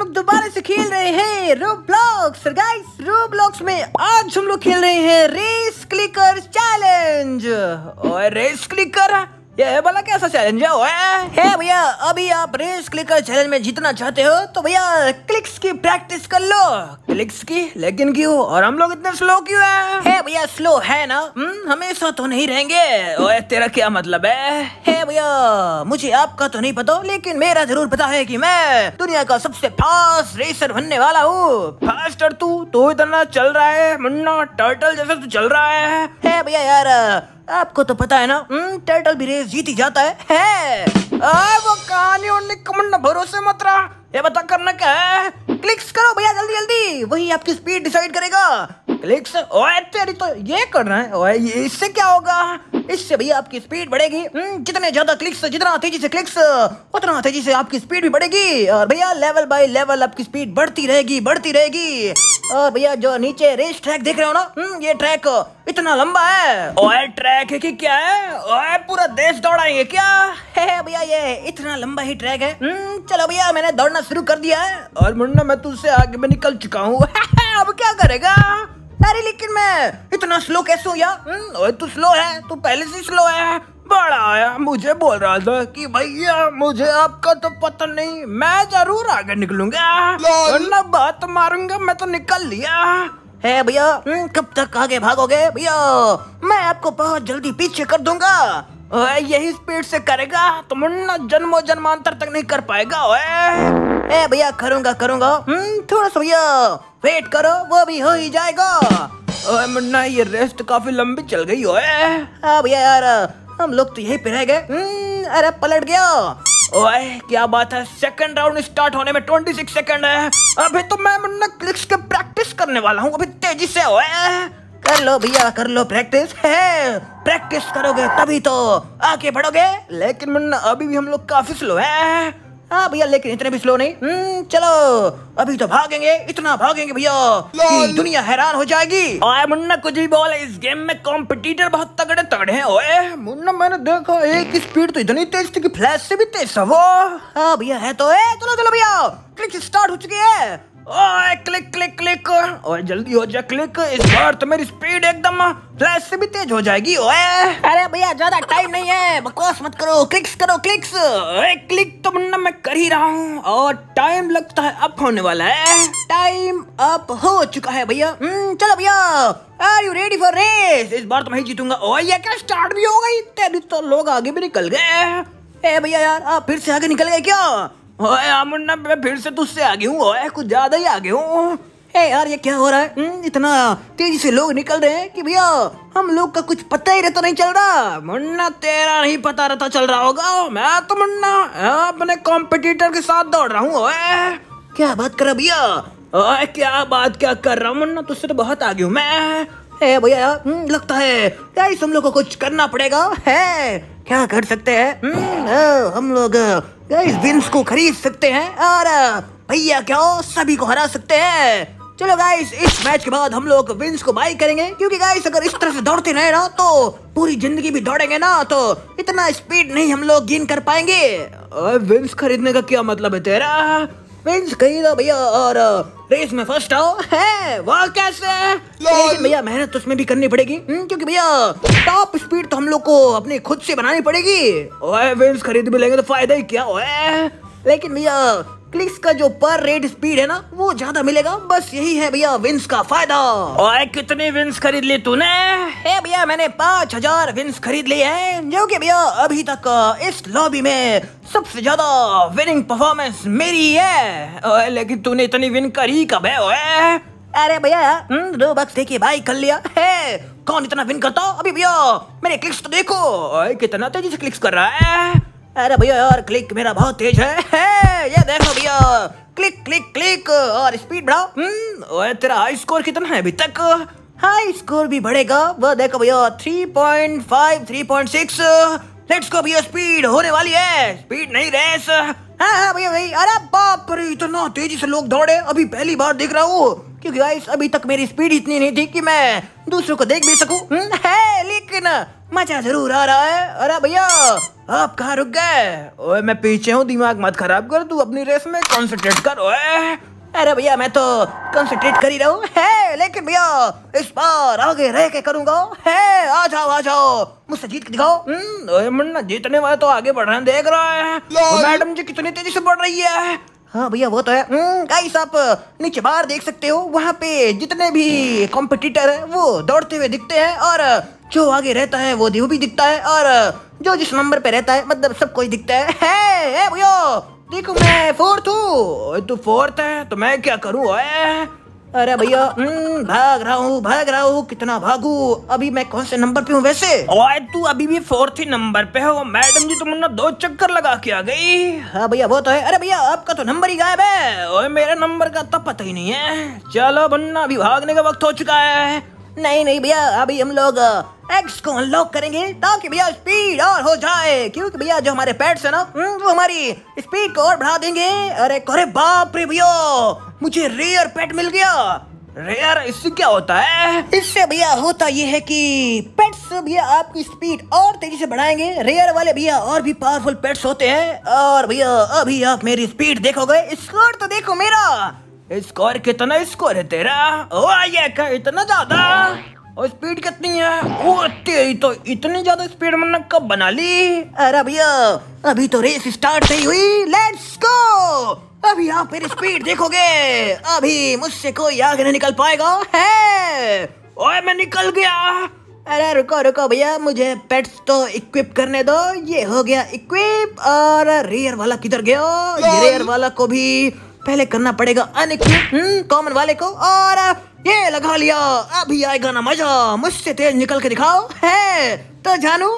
हम लोग दोबारा से खेल रहे हैं रोब्लॉक्स गाइस रोब्लॉक्स में आज हम लोग खेल रहे हैं रेस क्लिकर चैलेंज और रेस क्लिकर ये बोला कैसा चैलेंज है हे भैया अभी आप रेस क्लिकर चैलेंज में जीतना चाहते हो तो भैया क्लिक्स की प्रैक्टिस कर लो क्लिक्स की लेकिन क्यों और हम लोग इतने स्लो क्यों है हे भैया स्लो है ना हम्म, हमेशा तो नहीं रहेंगे ओए तेरा क्या मतलब है हे भैया मुझे आपका तो नहीं पता लेकिन मेरा जरूर पता है कि मैं दुनिया का सबसे फास्ट रेसर बनने वाला हूँ फास्टर तू तो इतना चल रहा है मुन्ना टर्टल जैसे तू चल रहा है भैया यार आपको तो पता है ना टाइटल हम्म, भी रेस जीत ही जाता है, है। आ, वो कहानी उन्हें कमेंट भरोसे मत रहा ये बता करना क्या है क्लिक्स करो भैया जल्दी जल्दी वही आपकी स्पीड डिसाइड करेगा क्लिक्स ओए तेरी तो ये करना है ओए इससे क्या होगा इससे भैया आपकी स्पीड बढ़ेगी हम्म, जितने ज्यादा क्लिक्स जितना तेजी से क्लिक्स उतना तेजी से आपकी स्पीड भी बढ़ेगी और भैया लेवल बाय लेवल आपकी स्पीड बढ़ती रहेगी बढ़ती रहेगी और भैया जो नीचे रेस ट्रैक देख रहे हो ना हम्म, ये ट्रैक इतना लंबा है और ट्रैक है कि क्या है और पूरा देश दौड़ाएंगे क्या है भैया ये इतना लंबा ही ट्रैक है हम्म, चलो भैया मैंने दौड़ना शुरू कर दिया है और मुन्ना मैं तुझसे आगे में निकल चुका हूँ अब क्या करेगा अरे लेकिन मैं इतना स्लो कैसे हूँ यार हम्म, तू स्लो है तू पहले से स्लो है बड़ा आया मुझे बोल रहा था कि भैया मुझे आपका तो पता नहीं मैं जरूर आगे निकलूंगा वरना बात मारूंगा मैं तो निकल लिया है भैया हम्म, कब तक आगे भागोगे भैया मैं आपको बहुत जल्दी पीछे कर दूंगा यही स्पीड से करेगा तो मुन्ना जन्मो जन्मांतर तक नहीं कर पाएगा ओए ए भैया करूंगा करूंगा हम्म, थोड़ा सा भैया वेट करो वो भी हो ही जाएगा मुन्ना ये रेस्ट काफी लंबी चल गई हो हाँ भैया यार हम लोग तो यहीं पे रह गए हम्म, अरे पलट गया ओए क्या बात है सेकंड राउंड स्टार्ट होने में ट्वेंटी सिक्स सेकंड है अभी तो मैं मुन्ना क्लिक्स के प्रैक्टिस करने वाला हूँ अभी तेजी से ओए कर लो भैया कर लो प्रैक्टिस है प्रैक्टिस करोगे तभी तो आगे बढ़ोगे लेकिन मुन्ना अभी भी हम लोग काफी स्लो है हाँ भैया लेकिन इतने भी स्लो नहीं हम्म चलो अभी तो भागेंगे इतना भागेंगे भैया दुनिया हैरान हो जाएगी आए मुन्ना कुछ भी बोले इस गेम में कॉम्पिटिटर बहुत तगड़े तगड़े हैं ओए मुन्ना मैंने देखा एक स्पीड तो इतनी तेज थी कि फ्लैश से भी तेज था वो हाँ भैया है तो है चलो चलो भैया क्लिक स्टार्ट हो चुकी है ओए क्लिक क्लिक क्लिक ओए जल्दी हो जा क्लिक इस बार तो मेरी स्पीड एकदम फ्लैश से भी तेज हो जाएगी ओए अरे भैया ज्यादा टाइम नहीं है बकवास मत करो क्लिक्स करो क्लिक्स ओए क्लिक तो मुन्ना मैं कर ही रहा हूँ और टाइम लगता है अप होने वाला है टाइम अप हो चुका है भैया हम्म, चलो भैया are you ready for race इस बार तो मैं ही जीतूंगा ओए ये क्या स्टार्ट भी हो गई तेरी तो लोग आगे भी निकल गए भैया यार आप फिर से आगे निकल गए क्या ओए मुन्ना मैं फिर से तुझसे आगे हूँ कुछ ज़्यादा ही आगे हूँ ए यार ये क्या हो रहा है न, हम्म, इतना तेजी से लोग निकल रहे हैं कि भैया हम लोग का कुछ पता ही रहता नहीं चल रहा मुन्ना तेरा नहीं पता रहता चल रहा होगा मैं तो मुन्ना अपने कॉम्पिटिटर के साथ दौड़ रहा हूँ क्या बात कर रहा भैया ओए क्या बात क्या कर रहा हूँ मुन्ना तुझसे तो बहुत आगे हूँ मैं भैया हम्म, लगता है यार हम लोग को कुछ करना पड़ेगा है क्या कर सकते हैं हम्म, हम लोग विंस को खरीद सकते हैं और भैया क्या हो सभी को हरा सकते हैं चलो गाइस इस मैच के बाद हम लोग विंस को बाई करेंगे क्योंकि गाइस अगर इस तरह से दौड़ते रहे ना तो पूरी जिंदगी भी दौड़ेंगे ना तो इतना स्पीड नहीं हम लोग गेन कर पाएंगे विंस खरीदने का क्या मतलब है तेरा विंस कहीं ना भैया और रेस में फर्स्ट आओ है वाह कैसे लेकिन भैया मेहनत तो उसमें भी करनी पड़ेगी हम्म, क्योंकि भैया टॉप स्पीड तो हम लोग को अपने खुद से बनानी पड़ेगी ओए विंस खरीद भी लेंगे तो फायदा ही क्या ओए लेकिन भैया क्लिक्स का जो पर रेट स्पीड है ना वो ज्यादा मिलेगा बस यही है भैया विंस का फायदा और कितने विंस खरीद लिए तूने ए भैया मैंने पाँच हजार विंस खरीद लिए हैं जो कि भैया अभी तक इस लॉबी में सबसे ज्यादा विनिंग परफॉर्मेंस मेरी है लेकिन तूने इतनी विन करी कब है ओए? अरे भैया हम्म, दो बक्स देखिए भाई कर लिया है कौन इतना विन करता अभी भैया मेरे क्लिक्स तो देखो कितना तेजी से क्लिक्स कर रहा है अरे भैया यार क्लिक मेरा बहुत तेज है, है। ये देखो भैया क्लिक क्लिक क्लिक और स्पीड बढ़ाओ ओए हम्म, तेरा हाई स्कोर कितना है अभी तक हाई स्कोर भी बढ़ेगा वो देखो भैया three point five three point six let's go भैया स्पीड होने वाली है स्पीड नहीं रेस हाँ हाँ भैया भाई अरे बाप रे इतना तेजी से लोग दौड़े अभी पहली बार देख रहा हूँ क्योंकि गाइस अभी तक मेरी स्पीड इतनी नहीं थी कि मैं दूसरों को देख भी सकूं हम्म? है लेकिन मजा जरूर आ रहा है अरे भैया आप कहाँ रुक गए ओए मैं पीछे हूँ दिमाग मत खराब कर तू अपनी रेस में कॉन्सेंट्रेट कर ओए अरे भैया मैं तो कंसंट्रेट कर ही रहा हूँ है लेकिन भैया इस बार आगे रह के करूंगा है आ जाओ आ जाओ मुझसे जीत के दिखाओ हम्म, मुन्ना जीतने वाला तो आगे बढ़ रहे देख रहा है मैडम जी कितनी तेजी से बढ़ रही है हाँ भैया वो तो है गाइस हम्म, आप नीचे बाहर देख सकते हो वहाँ पे जितने भी कॉम्पिटिटर है वो दौड़ते हुए दिखते हैं और जो आगे रहता है वो भी दिखता है और जो जिस नंबर पे रहता है मतलब सब कोई दिखता है हे, भैया देखो मैं फोर्थ हूँ तू तो फोर्थ है तो मैं क्या करूँ अरे भैया हम्म, भाग रहा हूँ भाग रहा हूँ कितना भागू अभी मैं कौन से नंबर पे हूँ वैसे ओए तू अभी भी फोर्थ ही नंबर पे हो मैडम जी तुम दो चक्कर लगा के आ गई हाँ भैया वो तो है अरे भैया आपका तो नंबर ही गायब है ओए मेरे नंबर का तब तो पता ही नहीं है चलो बन्ना अभी भागने का वक्त हो चुका है नहीं नहीं भैया अभी हम लोग एक्स को अनलॉक करेंगे ताकि भैया स्पीड और हो जाए क्योंकि भैया जो हमारे पेट्स है ना हम्म, वो हमारी स्पीड को और बढ़ा देंगे अरे अरे बाप रे भैया मुझे रेयर पेट मिल गया रेयर इससे क्या होता है इससे भैया होता ये है कि पेट्स भैया आपकी स्पीड और तेजी से बढ़ाएंगे रेयर वाले भैया और भी पावरफुल पेट्स होते हैं और भैया अभी आप मेरी स्पीड देखोगे स्कोर तो देखो मेरा स्कोर कितना स्कोर है तेरा ओ ये का इतना ज्यादा और स्पीड कितनी है ओ तेरी तो इतनी ज्यादा स्पीड मैंने कब बना ली अरे भैया अभी तो रेस स्टार्ट नहीं हुई लेट्स गो अभी आप मेरी स्पीड देखोगे अभी मुझसे कोई आगे नहीं निकल पाएगा है ओए मैं निकल गया अरे रुको रुको भैया मुझे पेट्स तो इक्विप करने दो ये हो गया इक्विप और रियर वाला किधर गया रियर वाला को भी पहले करना पड़ेगा अनक्यू हम्म, कॉमन वाले को और ये लगा लिया अभी आएगा ना मजा मुझसे तेज निकल के दिखाओ है तो जानू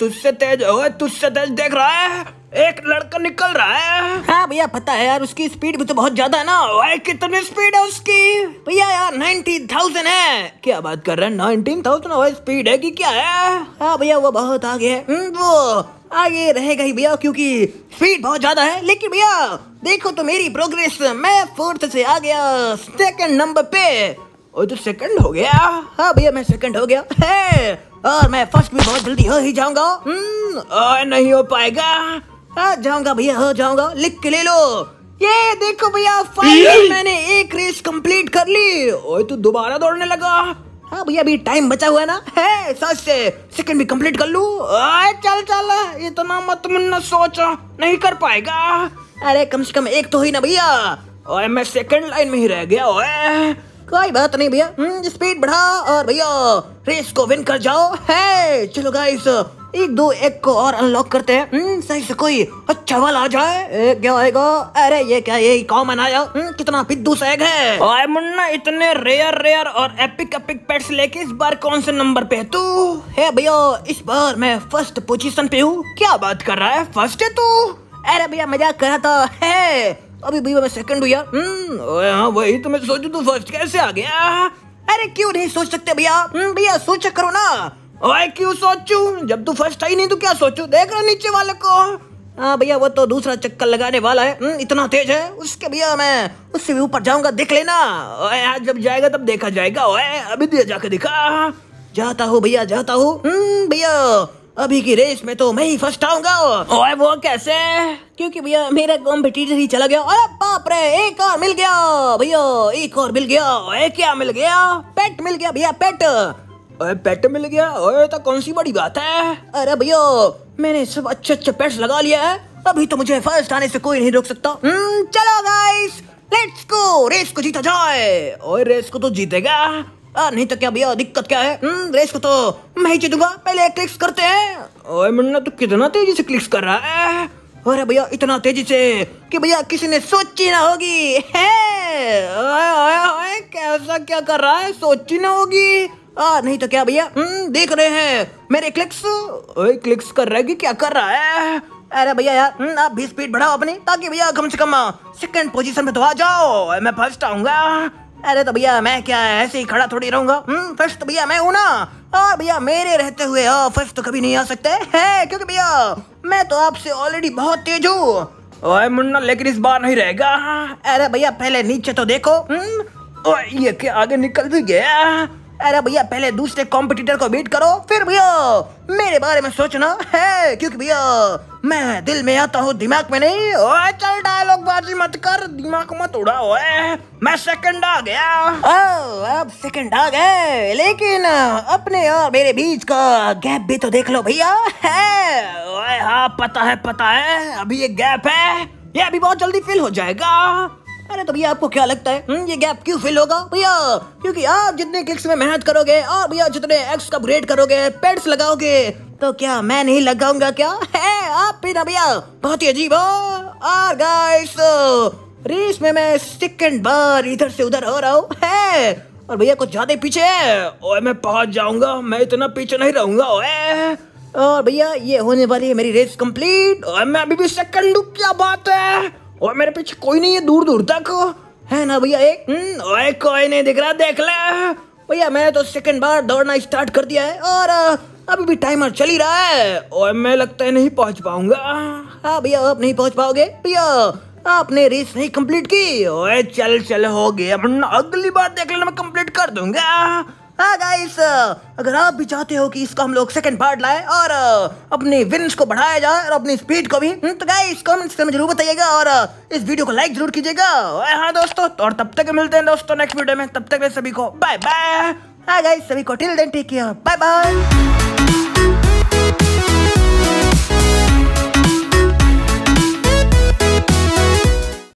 तुझसे तेज तुझसे तेज देख रहा है एक लड़का निकल रहा है हाँ भैया पता है यार उसकी स्पीड भी तो बहुत ज्यादा है ना ओए कितनी स्पीड है उसकी भैया यार नाइनटीन थाउजेंड है क्या बात कर रहे हैं नाइनटीन थाउजेंड स्पीड है कि क्या है हाँ भैया वो बहुत आगे है हम्म, वो आगे रहेगा ही भैया क्योंकि स्पीड बहुत ज़्यादा है लेकिन भैया देखो तो मेरी प्रोग्रेस मैं फोर्थ से आ गया सेकंड नंबर पे और जो सेकंड हो गया हाँ भैया मैं सेकंड हो गया है और मैं फर्स्ट भी बहुत जल्दी हो ही जाऊंगा हम्म, और नहीं हो पाएगा हाँ जाऊंगा भैया हो हाँ, जाऊंगा लिख के ले लो ये देखो भैया फाइनली मैंने एक रेस कंप्लीट कर ली और तू तो दोबारा दौड़ने लगा हाँ भैया अभी टाइम बचा हुआ है ना है सच से सेकंड भी कंप्लीट कर लू लूँ चल चल इतना तो मत मुन्ना सोच नहीं कर पाएगा अरे कम से कम एक तो ही ना भैया और मैं सेकंड लाइन में ही रह गया ओए कोई बात नहीं भैया स्पीड हम्म, बढ़ा और भैया रेस को विन कर जाओ है चलो गाइस एक दो एक को और अनलॉक करते हैं हम्म सही से कोई अच्छा वाला आ जाए क्या आएगा अरे ये क्या ये कॉमन आया हम्म कितना पिद्दू सैग है ओए मुन्ना इतने रेयर रेयर और एपिक एपिक पेट्स लेके इस बार कौन से नंबर पे है तू है भैया इस बार मैं फर्स्ट पोजीशन पे हूँ क्या बात कर रहा है फर्स्ट है तू अरे भैया मजाक कर रहा था है अभी भैया मैं सेकंड हूँ यार ओए हाँ, वही तो मैं तो सोचू तू फर्स्ट कैसे आ गया अरे क्यों नहीं सोच सकते भैया हम्म, भैया सोच करो ना ओए क्यों सोचू जब तू फर्स्ट आई नहीं तो क्या सोचू देख रहा नीचे वाले को हाँ भैया वो तो दूसरा चक्कर लगाने वाला है हम्म, इतना तेज है उसके भैया मैं उससे भी ऊपर जाऊंगा देख लेना ओए आज हाँ, जब जाएगा तब देखा जाएगा ओए अभी दिया तो जाके दिखा जाता हूँ भैया जाता हूँ हम्म, भैया अभी की रेस में तो मैं ही फर्स्ट आऊंगा ओए वो कैसे क्योंकि भैया मेरा कॉम भटीटर ही चला गया और बाप रे एक और मिल गया भैया एक और मिल गया ए, क्या मिल गया पेट मिल गया भैया पेट अरे पेट मिल गया अरे तो कौन सी बड़ी बात है अरे भैया मैंने सब अच्छे अच्छे पेट्स लगा लिया है अभी तो मुझे फर्स्ट आने से कोई नहीं रोक सकता हम्म, चलो गाइस लेट्स गो रेस को जीता जाए और रेस को तो जीतेगा आ, नहीं तो क्या भैया दिक्कत क्या है न, हम्म, रेस को तो मैं ही जीतूंगा पहले क्लिक्स करते हैं ओए मुन्ना तू तो कितना तेजी से क्लिक्स कर रहा है अरे भैया इतना तेजी से कि भैया किसी ने सोची ना होगी है कैसा क्या कर रहा है सोची ना होगी आ, नहीं तो क्या भैया हम्म, देख रहे हैं मेरे क्लिक्स ओए क्लिक्स कर रहा है क्या कर रहा है अरे भैया यार हम्म, आप भी स्पीड बढ़ाओ अपनी ताकि भैया कम से कम सेकंड पोजीशन पे तो आ जाओ मैं फर्स्ट आऊंगा अरे तो भैया मैं क्या ऐसे ही खड़ा थोड़ी रहूंगा हम्म फर्स्ट तो भैया मैं हूँ ना और भैया मेरे रहते हुए फर्स्ट तो कभी नहीं आ सकते है क्योंकि भैया मैं तो आपसे ऑलरेडी बहुत तेज हूँ ओए मुन्ना लेकिन इस बार नहीं रहेगा अरे भैया पहले नीचे तो देखो हम्म। ओए ये क्या आगे निकल भी गया अरे भैया पहले दूसरे कॉम्पिटिटर को बीट करो फिर भैया मेरे बारे में सोचना है क्योंकि भैया मैं दिल में आता हूँ दिमाग में नहीं ओए चल डायलॉग बाजी मत कर दिमाग मत उड़ा ओए मैं सेकंड आ गया ओ, अब सेकंड आ गए लेकिन अपने और मेरे बीच का गैप भी तो देख लो भैया है ओए हाँ पता है पता है अभी ये गैप है ये अभी बहुत जल्दी फिल हो जाएगा अरे तो भैया आपको क्या लगता है हुँ? हम्म, ये गैप क्यों फिल होगा भैया क्योंकि आप जितने क्लिक्स में मेहनत करोगे और भैया जितने एक्स का अपग्रेड करोगे पेड्स लगाओगे तो क्या मैं नहीं लगाऊंगा क्या है आप भी ना भैया बहुत ही अजीब हाँ। और गाइस रेस में मैं सेकंड बार इधर से उधर हो रहा हूँ है और भैया कुछ ज्यादा पीछे है ओए मैं पहुंच जाऊंगा मैं इतना पीछे नहीं रहूंगा ओए और भैया ये होने वाली है मेरी रेस कंप्लीट और मैं अभी भी सेकंड क्या बात है और मेरे पीछे कोई नहीं है दूर दूर तक है ना भैया एक हम्म, ओए कोई नहीं दिख रहा देख ले भैया मैंने तो सेकंड बार दौड़ना स्टार्ट कर दिया है और अभी भी टाइमर चल ही रहा है और मैं लगता है नहीं पहुंच पाऊंगा हाँ भैया आप नहीं पहुंच पाओगे भैया आपने रेस नहीं कंप्लीट की ओए चल चल हो गया अगली बार देख लेना मैं कंप्लीट कर दूंगा गाइस हाँ, अगर आप भी चाहते हो कि इसको हम लोग सेकंड पार्ट लाए और अपने विंस को बढ़ाया जाए और अपनी स्पीड को भी हम्म, तो गाइस कमेंट में जरूर बताइएगा और इस वीडियो को लाइक जरूर कीजिएगा हाँ दोस्तों तो और तब तक मिलते हैं दोस्तों नेक्स्ट वीडियो में तब तक सभी को बाय बाय हाँ गाइस सभी को till then take bye bye